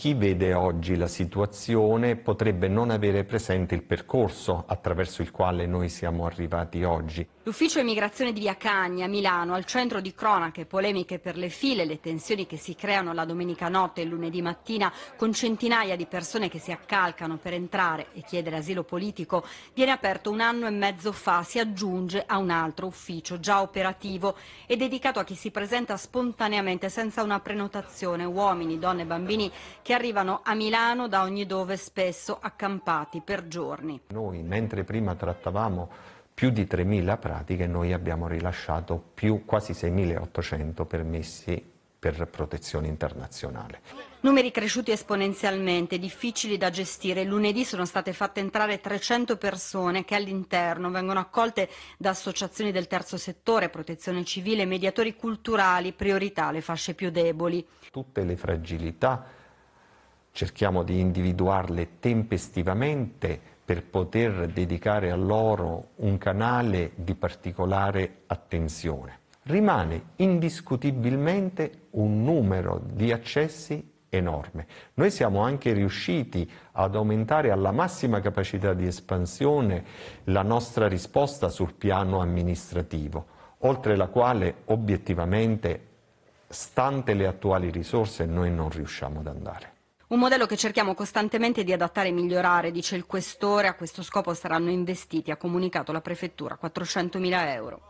chi vede oggi la situazione potrebbe non avere presente il percorso attraverso il quale noi siamo arrivati oggi. L'ufficio immigrazione di Via Cagni a Milano, al centro di cronache, polemiche per le file, le tensioni che si creano la domenica notte e lunedì mattina con centinaia di persone che si accalcano per entrare e chiedere asilo politico, viene aperto un anno e mezzo fa, si aggiunge a un altro ufficio già operativo e dedicato a chi si presenta spontaneamente senza una prenotazione, uomini, donne e bambini che arrivano a Milano da ogni dove spesso accampati per giorni. Noi, mentre prima trattavamo più di 3.000 pratiche noi abbiamo rilasciato più quasi 6.800 permessi per protezione internazionale. Numeri cresciuti esponenzialmente, difficili da gestire. Lunedì sono state fatte entrare 300 persone che all'interno vengono accolte da associazioni del terzo settore, protezione civile, mediatori culturali, priorità alle fasce più deboli. Tutte le fragilità cerchiamo di individuarle tempestivamente per poter dedicare a loro un canale di particolare attenzione. Rimane indiscutibilmente un numero di accessi enorme. Noi siamo anche riusciti ad aumentare alla massima capacità di espansione la nostra risposta sul piano amministrativo, oltre la quale obiettivamente, stante le attuali risorse, noi non riusciamo ad andare. Un modello che cerchiamo costantemente di adattare e migliorare, dice il questore, a questo scopo saranno investiti, ha comunicato la prefettura, 400.000 euro.